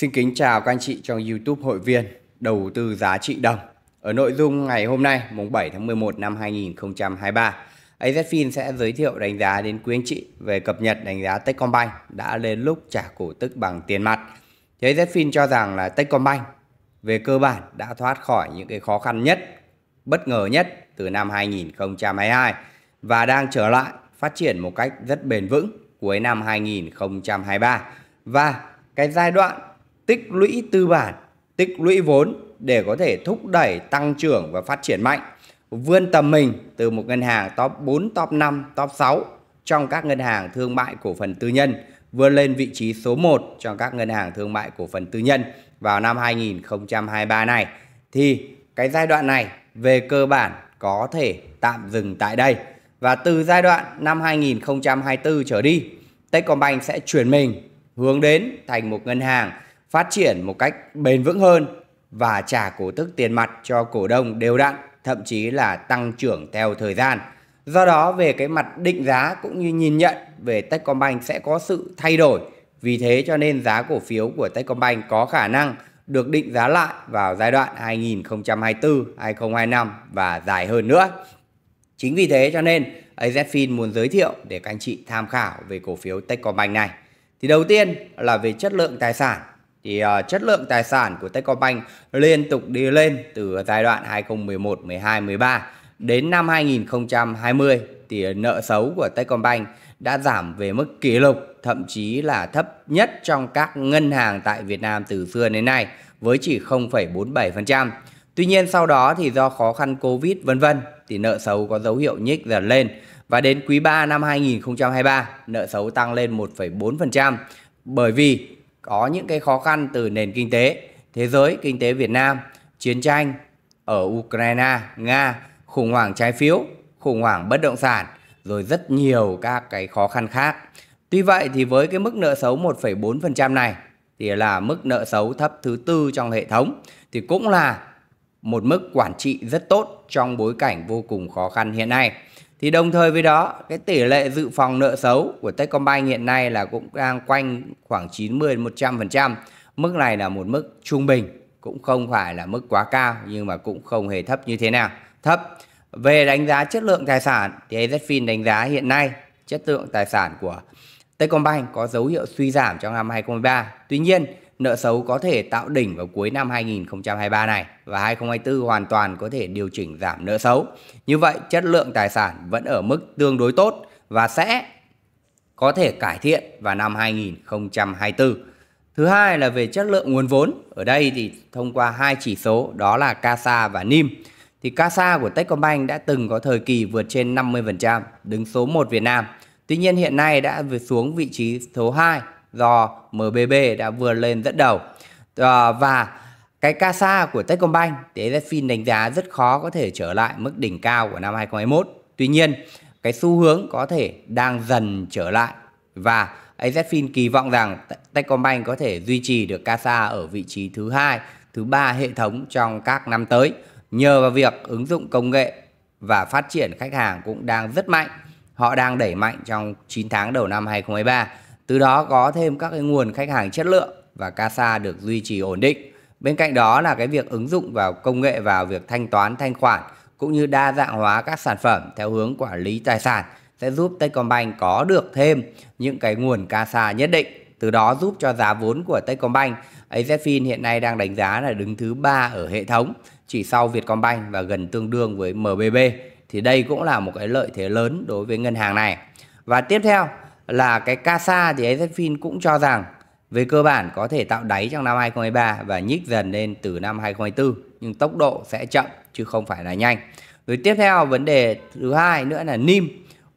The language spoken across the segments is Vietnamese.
Xin kính chào các anh chị trong YouTube hội viên đầu tư giá trị đồng. Ở nội dung ngày hôm nay, mùng 7 tháng 11 năm 2023, AZFIN sẽ giới thiệu đánh giá đến quý anh chị về cập nhật đánh giá Techcombank đã lên lúc trả cổ tức bằng tiền mặt. AZFIN cho rằng là Techcombank về cơ bản đã thoát khỏi những cái khó khăn nhất, bất ngờ nhất từ năm 2022 và đang trở lại phát triển một cách rất bền vững cuối năm 2023 và cái giai đoạn tích lũy tư bản, tích lũy vốn để có thể thúc đẩy tăng trưởng và phát triển mạnh, vươn tầm mình từ một ngân hàng top 4, top 5, top 6 trong các ngân hàng thương mại cổ phần tư nhân vươn lên vị trí số 1 trong các ngân hàng thương mại cổ phần tư nhân vào năm 2023 này thì cái giai đoạn này về cơ bản có thể tạm dừng tại đây và từ giai đoạn năm 2024 trở đi Techcombank sẽ chuyển mình hướng đến thành một ngân hàng phát triển một cách bền vững hơn và trả cổ tức tiền mặt cho cổ đông đều đặn, thậm chí là tăng trưởng theo thời gian. Do đó về cái mặt định giá cũng như nhìn nhận về Techcombank sẽ có sự thay đổi. Vì thế cho nên giá cổ phiếu của Techcombank có khả năng được định giá lại vào giai đoạn 2024, 2025 và dài hơn nữa. Chính vì thế cho nên AZFIN muốn giới thiệu để các anh chị tham khảo về cổ phiếu Techcombank này. Thì đầu tiên là về chất lượng tài sản thì uh, chất lượng tài sản của Techcombank liên tục đi lên từ giai đoạn 2011, 12, 13 đến năm 2020 thì ờ, nợ xấu của Techcombank đã giảm về mức kỷ lục, thậm chí là thấp nhất trong các ngân hàng tại Việt Nam từ xưa đến nay với chỉ 0,47%. Tuy nhiên sau đó thì do khó khăn Covid vân vân thì nợ xấu có dấu hiệu nhích dần lên và đến quý 3 năm 2023 nợ xấu tăng lên 1,4% bởi vì có những cái khó khăn từ nền kinh tế thế giới, kinh tế Việt Nam, chiến tranh ở Ukraine, Nga, khủng hoảng trái phiếu, khủng hoảng bất động sản, rồi rất nhiều các cái khó khăn khác. Tuy vậy thì với cái mức nợ xấu 1,4% này thì là mức nợ xấu thấp thứ tư trong hệ thống thì cũng là một mức quản trị rất tốt trong bối cảnh vô cùng khó khăn hiện nay. Thì đồng thời với đó, cái tỷ lệ dự phòng nợ xấu của Techcombank hiện nay là cũng đang quanh khoảng 90 100%. Mức này là một mức trung bình, cũng không phải là mức quá cao nhưng mà cũng không hề thấp như thế nào. Thấp. Về đánh giá chất lượng tài sản thì AZFIN đánh giá hiện nay chất lượng tài sản của Techcombank có dấu hiệu suy giảm trong năm 2023. Tuy nhiên, nợ xấu có thể tạo đỉnh vào cuối năm 2023 này và 2024 hoàn toàn có thể điều chỉnh giảm nợ xấu. Như vậy, chất lượng tài sản vẫn ở mức tương đối tốt và sẽ có thể cải thiện vào năm 2024. Thứ hai là về chất lượng nguồn vốn. Ở đây thì thông qua hai chỉ số đó là CASA và NIM. Thì CASA của Techcombank đã từng có thời kỳ vượt trên 50%, đứng số 1 Việt Nam. Tuy nhiên hiện nay đã về xuống vị trí số 2 do MBB đã vừa lên dẫn đầu ờ, và cái CASA của Techcombank thì AZFIN đánh giá rất khó có thể trở lại mức đỉnh cao của năm 2021. Tuy nhiên, cái xu hướng có thể đang dần trở lại và AZFIN kỳ vọng rằng Techcombank có thể duy trì được CASA ở vị trí thứ hai, thứ ba hệ thống trong các năm tới nhờ vào việc ứng dụng công nghệ và phát triển khách hàng cũng đang rất mạnh. Họ đang đẩy mạnh trong 9 tháng đầu năm 2023 từ đó có thêm các cái nguồn khách hàng chất lượng và CASA được duy trì ổn định. Bên cạnh đó là cái việc ứng dụng vào công nghệ vào việc thanh toán thanh khoản cũng như đa dạng hóa các sản phẩm theo hướng quản lý tài sản sẽ giúp Techcombank có được thêm những cái nguồn CASA nhất định. Từ đó giúp cho giá vốn của Techcombank, AZFIN hiện nay đang đánh giá là đứng thứ ba ở hệ thống, chỉ sau Vietcombank và gần tương đương với MBB. Thì đây cũng là một cái lợi thế lớn đối với ngân hàng này. Và tiếp theo là cái CASA thì AZFIN cũng cho rằng về cơ bản có thể tạo đáy trong năm 2023 và nhích dần lên từ năm 2024 nhưng tốc độ sẽ chậm chứ không phải là nhanh. Rồi tiếp theo vấn đề thứ hai nữa là NIM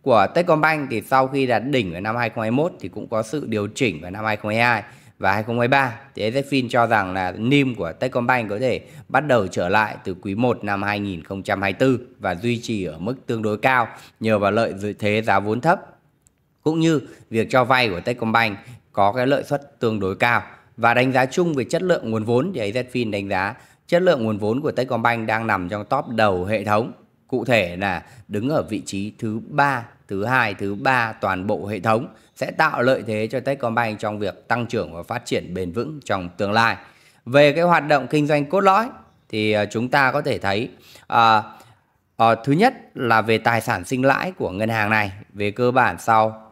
của Techcombank thì sau khi đạt đỉnh ở năm 2021 thì cũng có sự điều chỉnh vào năm 2022 và 2023 thì AZFIN cho rằng là NIM của Techcombank có thể bắt đầu trở lại từ quý 1 năm 2024 và duy trì ở mức tương đối cao nhờ vào lợi thế giá vốn thấp cũng như việc cho vay của Techcombank có cái lợi suất tương đối cao và đánh giá chung về chất lượng nguồn vốn thì AZFIN đánh giá chất lượng nguồn vốn của Techcombank đang nằm trong top đầu hệ thống cụ thể là đứng ở vị trí thứ ba thứ hai thứ ba toàn bộ hệ thống sẽ tạo lợi thế cho Techcombank trong việc tăng trưởng và phát triển bền vững trong tương lai về cái hoạt động kinh doanh cốt lõi thì ờ, chúng ta có thể thấy à, à, thứ nhất là về tài sản sinh lãi của ngân hàng này về cơ bản sau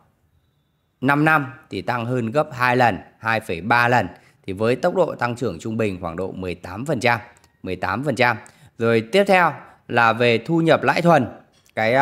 5 năm thì tăng hơn gấp 2 lần, 2,3 lần thì với tốc độ tăng trưởng trung bình khoảng độ 18%, 18%. Rồi tiếp theo là về thu nhập lãi thuần. Cái uh,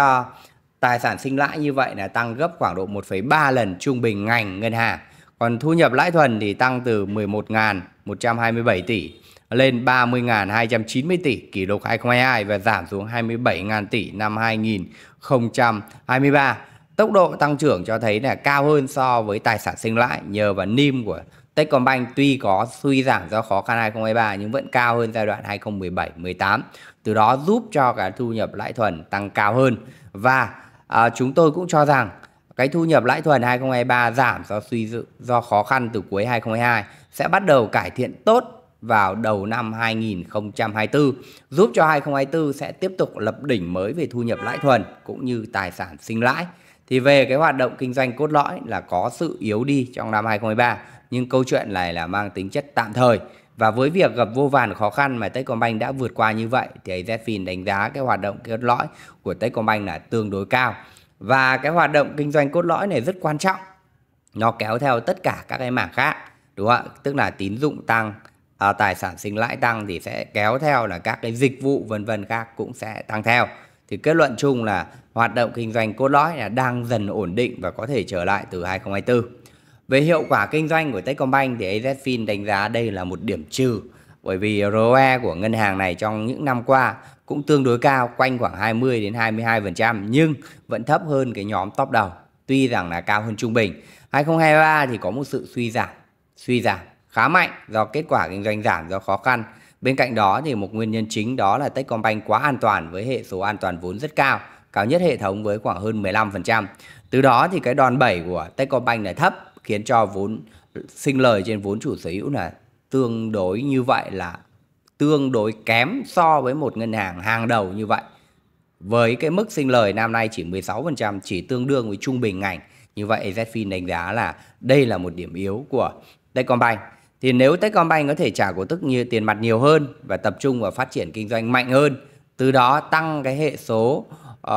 tài sản sinh lãi như vậy là tăng gấp khoảng độ 1,3 lần trung bình ngành ngân hàng. Còn thu nhập lãi thuần thì tăng từ 11.127 tỷ lên 30.290 tỷ kỷ lục 2022 và giảm xuống 27.000 tỷ năm 2023 tốc độ tăng trưởng cho thấy là cao hơn so với tài sản sinh lãi nhờ vào NIM của Techcombank tuy có suy giảm do khó khăn 2023 nhưng vẫn cao hơn giai đoạn 2017-18. Từ đó giúp cho cái thu nhập lãi thuần tăng cao hơn và à, chúng tôi cũng cho rằng cái thu nhập lãi thuần 2023 giảm do suy dự do khó khăn từ cuối 2022 sẽ bắt đầu cải thiện tốt vào đầu năm 2024 giúp cho 2024 sẽ tiếp tục lập đỉnh mới về thu nhập lãi thuần cũng như tài sản sinh lãi thì về cái hoạt động kinh doanh cốt lõi là có sự yếu đi trong năm 2023 nhưng câu chuyện này là mang tính chất tạm thời và với việc gặp vô vàn khó khăn mà Techcombank đã vượt qua như vậy thì AZFIN đánh giá cái hoạt động cốt lõi của Techcombank là tương đối cao. Và cái hoạt động kinh doanh cốt lõi này rất quan trọng. Nó kéo theo tất cả các cái mảng khác, đúng không ạ? Tức là tín dụng tăng, à, tài sản sinh lãi tăng thì sẽ kéo theo là các cái dịch vụ vân vân khác cũng sẽ tăng theo thì kết luận chung là hoạt động kinh doanh cốt lõi là đang dần ổn định và có thể trở lại từ 2024. Về hiệu quả kinh doanh của Techcombank thì AZFIN đánh giá đây là một điểm trừ bởi vì ROE của ngân hàng này trong những năm qua cũng tương đối cao quanh khoảng 20 đến 22% nhưng vẫn thấp hơn cái nhóm top đầu tuy rằng là cao hơn trung bình. 2023 thì có một sự suy giảm, suy giảm khá mạnh do kết quả kinh doanh giảm do khó khăn Bên cạnh đó thì một nguyên nhân chính đó là Techcombank quá an toàn với hệ số an toàn vốn rất cao, cao nhất hệ thống với khoảng hơn 15%. Từ đó thì cái đòn bẩy của Techcombank là thấp khiến cho vốn sinh lời trên vốn chủ sở hữu là tương đối như vậy là tương đối kém so với một ngân hàng hàng đầu như vậy. Với cái mức sinh lời năm nay chỉ 16%, chỉ tương đương với trung bình ngành. Như vậy, AZFIN đánh giá là đây là một điểm yếu của Techcombank thì nếu Techcombank có thể trả cổ tức như tiền mặt nhiều hơn và tập trung vào phát triển kinh doanh mạnh hơn, từ đó tăng cái hệ số uh,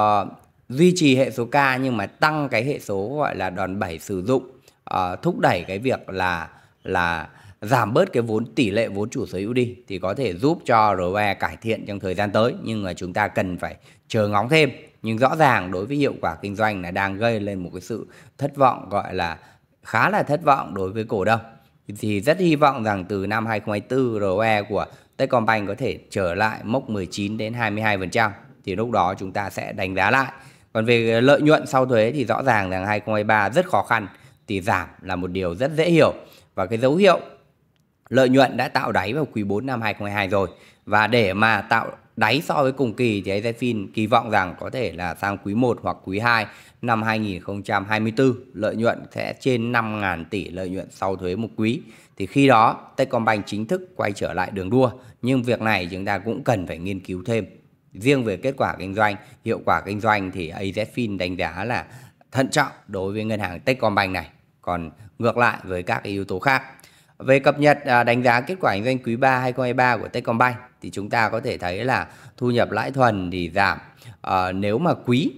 duy trì hệ số K nhưng mà tăng cái hệ số gọi là đòn bẩy sử dụng uh, thúc đẩy cái việc là là giảm bớt cái vốn tỷ lệ vốn chủ sở hữu đi thì có thể giúp cho ROE cải thiện trong thời gian tới nhưng mà chúng ta cần phải chờ ngóng thêm nhưng rõ ràng đối với hiệu quả kinh doanh là đang gây lên một cái sự thất vọng gọi là khá là thất vọng đối với cổ đông thì rất hy vọng rằng từ năm 2024 ROE của Techcombank có thể trở lại mốc 19 đến 22% thì lúc đó chúng ta sẽ đánh giá lại. Còn về lợi nhuận sau thuế thì rõ ràng rằng 2023 rất khó khăn thì giảm là một điều rất dễ hiểu và cái dấu hiệu lợi nhuận đã tạo đáy vào quý 4 năm 2022 rồi và để mà tạo đáy so với cùng kỳ thì Azefin kỳ vọng rằng có thể là sang quý 1 hoặc quý 2 năm 2024 lợi nhuận sẽ trên 5.000 tỷ lợi nhuận sau thuế một quý. Thì khi đó Techcombank chính thức quay trở lại đường đua nhưng việc này chúng ta cũng cần phải nghiên cứu thêm. Riêng về kết quả kinh doanh, hiệu quả kinh doanh thì AZFIN đánh giá là thận trọng đối với ngân hàng Techcombank này. Còn ngược lại với các yếu tố khác. Về cập nhật à, đánh giá kết quả kinh doanh quý 3 2023 của Techcombank thì chúng ta có thể thấy là thu nhập lãi thuần thì giảm à, nếu mà quý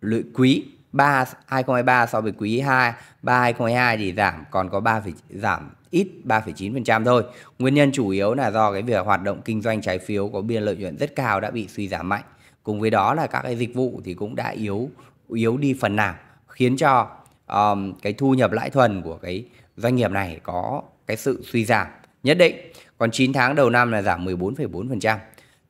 lợi quý 3 2023 so với quý 2 3 2022 thì giảm còn có 3, giảm ít 3,9% thôi. Nguyên nhân chủ yếu là do cái việc hoạt động kinh doanh trái phiếu có biên lợi nhuận rất cao đã bị suy giảm mạnh. Cùng với đó là các cái dịch vụ thì cũng đã yếu yếu đi phần nào khiến cho um, cái thu nhập lãi thuần của cái doanh nghiệp này có cái sự suy giảm nhất định còn 9 tháng đầu năm là giảm 14,4%.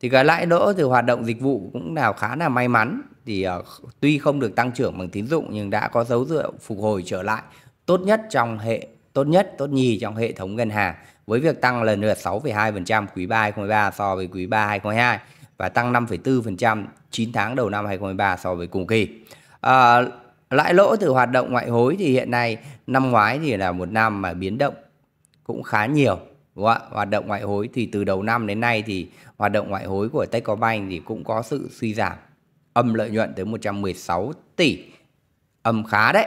Thì cái lãi lỗ từ hoạt động dịch vụ cũng nào khá là may mắn thì ờ, tuy không được tăng trưởng bằng tín dụng nhưng đã có dấu hiệu phục hồi trở lại tốt nhất trong hệ tốt nhất tốt nhì trong hệ thống ngân hàng với việc tăng lần lượt 6,2% quý 3 2023 so với quý 3 2022 và tăng 5,4% 9 tháng đầu năm 2023 so với cùng kỳ. À, lãi lỗ từ hoạt động ngoại hối thì hiện nay năm ngoái thì là một năm mà biến động cũng khá nhiều Hoạt động ngoại hối thì từ đầu năm đến nay thì hoạt động ngoại hối của Techcombank thì cũng có sự suy giảm âm lợi nhuận tới 116 tỷ âm khá đấy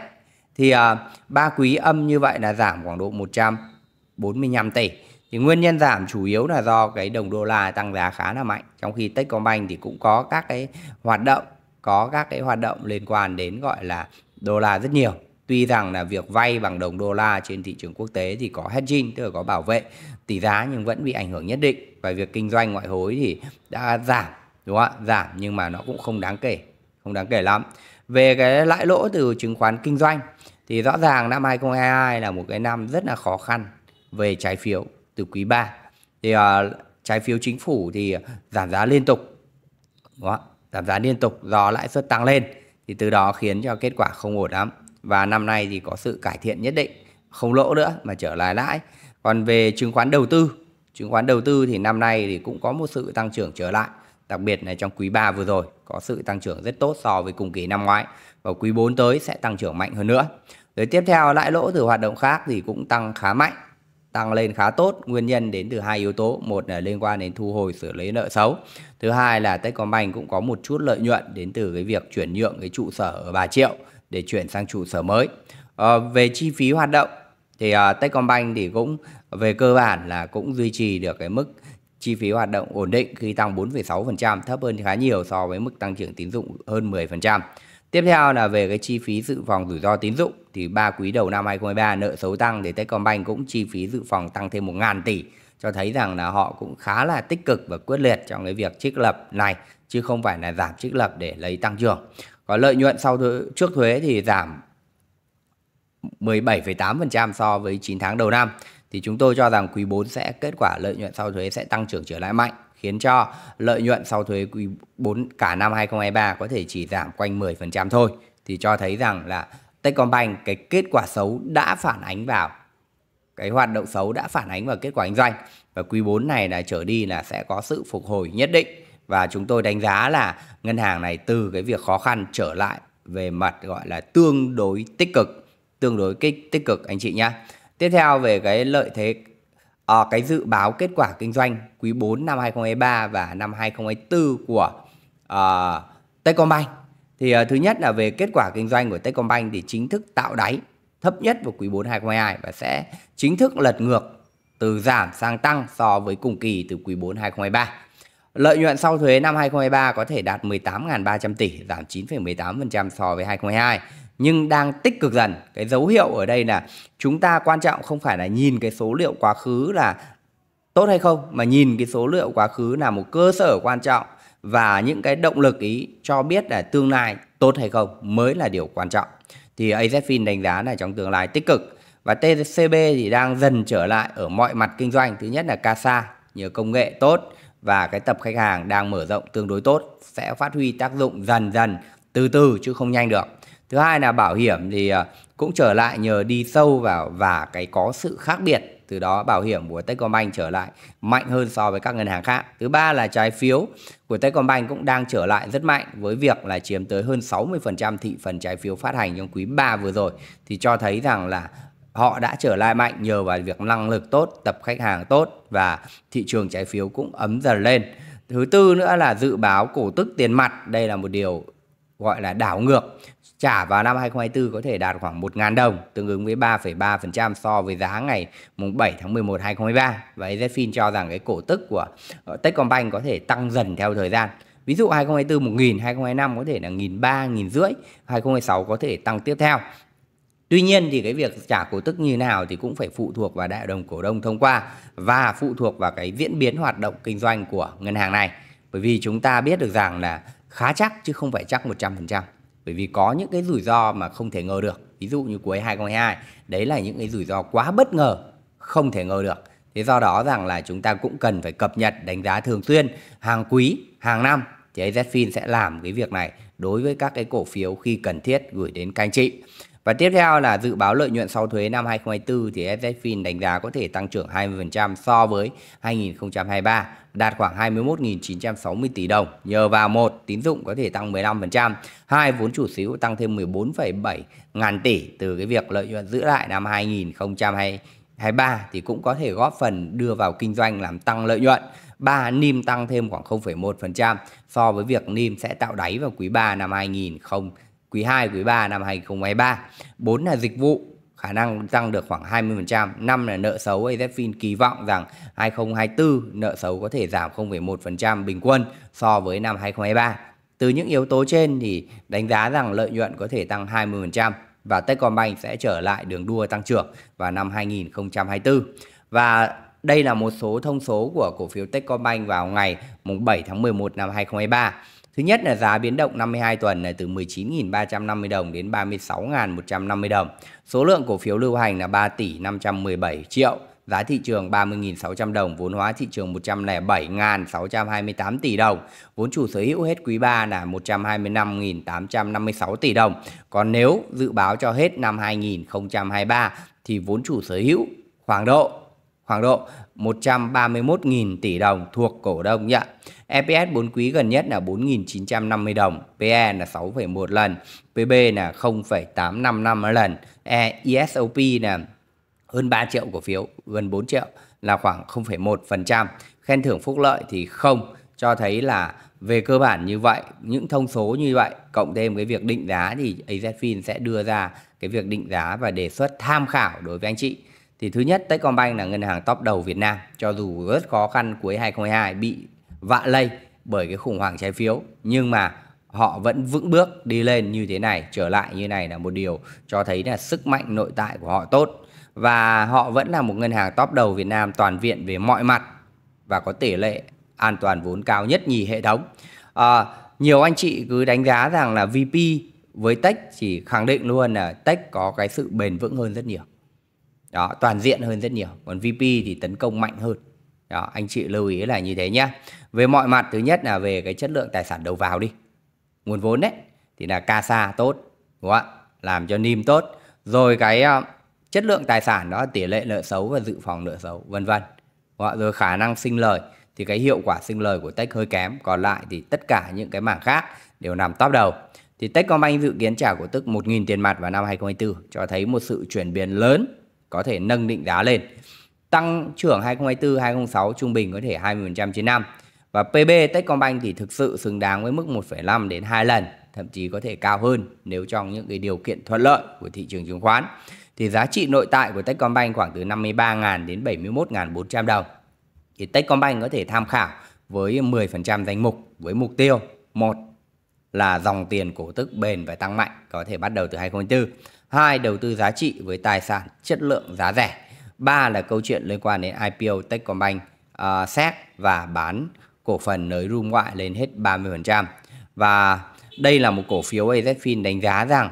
thì à, ba uh, quý âm như vậy là giảm khoảng độ 145 tỷ thì nguyên nhân giảm chủ yếu là do cái đồng đô la tăng giá khá là mạnh trong khi Techcombank thì cũng có các cái hoạt động có các cái hoạt động liên quan đến gọi là đô la rất nhiều Tuy rằng là việc vay bằng đồng đô la trên thị trường quốc tế thì có hedging, tức là có bảo vệ tỷ giá nhưng vẫn bị ảnh hưởng nhất định và việc kinh doanh ngoại hối thì đã giảm đúng không ạ? Giảm nhưng mà nó cũng không đáng kể, không đáng kể lắm. Về cái lãi lỗ từ chứng khoán kinh doanh thì rõ ràng năm 2022 là một cái năm rất là khó khăn về trái phiếu từ quý 3. Thì uh, trái phiếu chính phủ thì giảm giá liên tục. Đúng không? ạ Giảm giá liên tục do lãi suất tăng lên thì từ đó khiến cho kết quả không ổn lắm và năm nay thì có sự cải thiện nhất định không lỗ nữa mà trở lại lãi còn về chứng khoán đầu tư chứng khoán đầu tư thì năm nay thì cũng có một sự tăng trưởng trở lại đặc biệt là trong quý 3 vừa rồi có sự tăng trưởng rất tốt so với cùng kỳ năm ngoái và quý 4 tới sẽ tăng trưởng mạnh hơn nữa rồi tiếp theo lãi lỗ từ hoạt động khác thì cũng tăng khá mạnh tăng lên khá tốt nguyên nhân đến từ hai yếu tố một là liên quan đến thu hồi xử lý nợ xấu thứ hai là Techcombank cũng có một chút lợi nhuận đến từ cái việc chuyển nhượng cái trụ sở ở Bà Triệu để chuyển sang trụ sở mới. À, về chi phí hoạt động thì à, Techcombank thì cũng về cơ bản là cũng duy trì được cái mức chi phí hoạt động ổn định khi tăng 4,6% thấp hơn khá nhiều so với mức tăng trưởng tín dụng hơn 10%. Tiếp theo là về cái chi phí dự phòng rủi ro tín dụng thì ba quý đầu năm 2023 nợ xấu tăng thì Techcombank cũng chi phí dự phòng tăng thêm 1.000 tỷ cho thấy rằng là họ cũng khá là tích cực và quyết liệt trong cái việc trích lập này chứ không phải là giảm trích lập để lấy tăng trưởng. Còn lợi nhuận sau thuế, trước thuế thì giảm 17,8% so với 9 tháng đầu năm thì chúng tôi cho rằng quý 4 sẽ kết quả lợi nhuận sau thuế sẽ tăng trưởng trở lại mạnh khiến cho lợi nhuận sau thuế quý 4 cả năm 2023 có thể chỉ giảm quanh 10% thôi thì cho thấy rằng là Techcombank cái kết quả xấu đã phản ánh vào cái hoạt động xấu đã phản ánh vào kết quả kinh doanh và quý 4 này là trở đi là sẽ có sự phục hồi nhất định và chúng tôi đánh giá là ngân hàng này từ cái việc khó khăn trở lại về mặt gọi là tương đối tích cực tương đối kích tích cực anh chị nhé tiếp theo về cái lợi thế à, cái dự báo kết quả kinh doanh quý 4 năm 2023 và năm 2024 của à, Techcombank thì à, thứ nhất là về kết quả kinh doanh của Techcombank thì chính thức tạo đáy thấp nhất vào quý 4 2022 và sẽ chính thức lật ngược từ giảm sang tăng so với cùng kỳ từ quý 4 2023. Lợi nhuận sau thuế năm 2023 có thể đạt 18.300 tỷ, giảm 9,18% so với 2022 nhưng đang tích cực dần. Cái dấu hiệu ở đây là chúng ta quan trọng không phải là nhìn cái số liệu quá khứ là tốt hay không mà nhìn cái số liệu quá khứ là một cơ sở quan trọng và những cái động lực ý cho biết là tương lai tốt hay không mới là điều quan trọng. Thì AZFIN đánh giá là trong tương lai tích cực và TCB thì đang dần trở lại ở mọi mặt kinh doanh. Thứ nhất là CASA nhờ công nghệ tốt và cái tập khách hàng đang mở rộng tương đối tốt sẽ phát huy tác dụng dần dần từ từ chứ không nhanh được thứ hai là bảo hiểm thì ờ, cũng trở lại nhờ đi sâu vào và cái có sự khác biệt từ đó bảo hiểm của Techcombank trở lại mạnh hơn so với các ngân hàng khác. Thứ ba là trái phiếu của Techcombank cũng đang trở lại rất mạnh với việc là chiếm tới hơn 60% thị phần trái phiếu phát hành trong quý 3 vừa rồi thì cho thấy rằng là họ đã trở lại mạnh nhờ vào việc năng lực tốt, tập khách hàng tốt và thị trường trái phiếu cũng ấm dần lên. Thứ tư nữa là dự báo cổ tức tiền mặt, đây là một điều gọi là đảo ngược. Trả vào năm 2024 có thể đạt khoảng 1.000 đồng, tương ứng với 3,3% so với giá ngày mùng 7 tháng 11 2023 và EZFIN cho rằng cái cổ tức của ờ, Techcombank có thể tăng dần theo thời gian. Ví dụ 2024 1.000, 2025 có thể là 1.000, 1300, 1500, 2026 có thể tăng tiếp theo. Tuy nhiên thì cái việc trả cổ tức như nào thì cũng phải phụ thuộc vào đại đồng cổ đông thông qua và phụ thuộc vào cái diễn biến hoạt động kinh doanh của ngân hàng này. Bởi vì chúng ta biết được rằng là khá chắc chứ không phải chắc 100%. Bởi vì có những cái rủi ro mà không thể ngờ được. Ví dụ như cuối 2022, đấy là những cái rủi ro quá bất ngờ, không thể ngờ được. Thế do đó rằng là chúng ta cũng cần phải cập nhật đánh giá thường xuyên hàng quý, hàng năm thì AZFIN sẽ làm cái việc này đối với các cái cổ phiếu khi cần thiết gửi đến các anh chị. Và tiếp theo là dự báo lợi nhuận sau thuế năm 2024 thì SZFIN đánh giá có thể tăng trưởng 20% so với 2023, đạt khoảng 21.960 tỷ đồng nhờ vào một tín dụng có thể tăng 15%, hai vốn chủ sở tăng thêm 14,7 ngàn tỷ từ cái việc lợi nhuận giữ lại năm 2023 thì cũng có thể góp phần đưa vào kinh doanh làm tăng lợi nhuận. 3 NIM tăng thêm khoảng 0,1% so với việc NIM sẽ tạo đáy vào quý 3 năm 2023 quý 2, quý 3 năm 2023. 4 là dịch vụ khả năng tăng được khoảng 20%. 5 là nợ xấu AZFIN kỳ vọng rằng 2024 nợ xấu có thể giảm 0,1% bình quân so với năm 2023. Từ những yếu tố trên thì đánh giá rằng lợi nhuận có thể tăng 20% và Techcombank sẽ trở lại đường đua tăng trưởng vào năm 2024. Và đây là một số thông số của cổ phiếu Techcombank vào ngày 7 tháng 11 năm 2023. Thứ nhất là giá biến động 52 tuần là từ 19.350 đồng đến 36.150 đồng. Số lượng cổ phiếu lưu hành là 3 tỷ 517 triệu giá thị trường 30.600 đồng, vốn hóa thị trường 107.628 tỷ đồng, vốn chủ sở hữu hết quý 3 là 125.856 tỷ đồng. Còn nếu dự báo cho hết năm 2023 thì vốn chủ sở hữu khoảng độ khoảng độ 131.000 tỷ đồng thuộc cổ đông nhé. EPS 4 quý gần nhất là 4.950 đồng, PE là 6,1 lần, PB là 0,855 lần, ESOP e là hơn 3 triệu cổ phiếu, gần 4 triệu là khoảng 0,1%. Khen thưởng phúc lợi thì không, cho thấy là về cơ bản như vậy, những thông số như vậy cộng thêm cái việc định giá thì AZFIN sẽ đưa ra cái việc định giá và đề xuất tham khảo đối với anh chị. Thì thứ nhất, Techcombank là ngân hàng top đầu Việt Nam cho dù rất khó khăn cuối 2022 bị vạ lây bởi cái khủng hoảng trái phiếu nhưng mà họ vẫn vững bước đi lên như thế này trở lại như này là một điều cho thấy là sức mạnh nội tại của họ tốt và họ vẫn là một ngân hàng top đầu Việt Nam toàn viện về mọi mặt và có tỷ lệ an toàn vốn cao nhất nhì hệ thống à, nhiều anh chị cứ đánh giá rằng là VP với Tech chỉ khẳng định luôn là Tech có cái sự bền vững hơn rất nhiều đó toàn diện hơn rất nhiều còn VP thì tấn công mạnh hơn đó anh chị lưu ý là như thế nhé về mọi mặt thứ nhất là về cái chất lượng tài sản đầu vào đi nguồn vốn đấy thì là CASA tốt đúng không ạ làm cho NIM tốt rồi cái ờ, chất lượng tài sản đó tỷ lệ nợ xấu và dự phòng nợ xấu vân vân rồi khả năng sinh lời thì cái hiệu quả sinh lời của Tech hơi kém còn lại thì tất cả những cái mảng khác đều nằm top đầu thì Techcombank dự kiến trả cổ tức 1.000 tiền mặt vào năm 2024 cho thấy một sự chuyển biến lớn có thể nâng định giá lên. Tăng trưởng 2024 2006 trung bình có thể 20% trên năm. Và PB Techcombank thì thực sự xứng đáng với mức 1,5 đến 2 lần, thậm chí có thể cao hơn nếu trong những cái điều kiện thuận lợi của thị trường chứng khoán. Thì giá trị nội tại của Techcombank khoảng từ 53.000 đến 71.400 đồng. Thì Techcombank có thể tham khảo với 10% danh mục với mục tiêu một là dòng tiền cổ tức bền và tăng mạnh có thể bắt đầu từ 2024. Hai, đầu tư giá trị với tài sản chất lượng giá rẻ. Ba là câu chuyện liên quan đến IPO Techcombank, uh, à, xét e và bán cổ phần nới room ngoại lên hết 30%. Và đây là một cổ phiếu AZFIN đánh giá rằng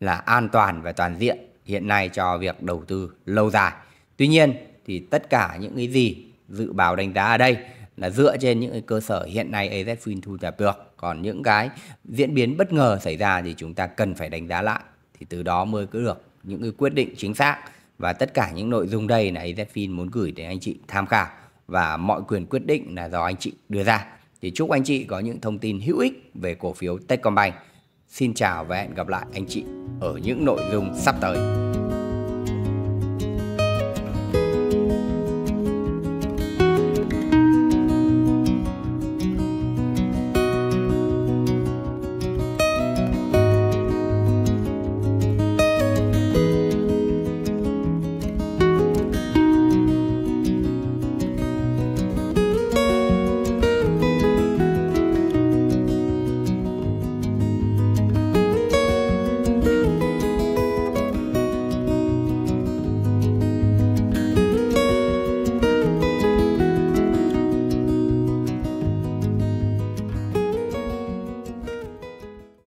là an toàn và toàn diện hiện nay cho việc đầu tư lâu dài. Tuy nhiên thì tất cả những cái gì dự báo đánh giá ở đây là dựa trên những cái cơ sở hiện nay AZFIN thu thập được. Còn những cái diễn biến bất ngờ xảy ra thì chúng ta cần phải đánh giá lại. Thì từ đó mới có được những cái quyết định chính xác. Và tất cả những nội dung đây là AZFIN muốn gửi đến anh chị tham khảo. Và mọi quyền quyết định là do anh chị đưa ra. Thì chúc anh chị có những thông tin hữu ích về cổ phiếu Techcombank. Xin chào và hẹn gặp lại anh chị ở những nội dung sắp tới.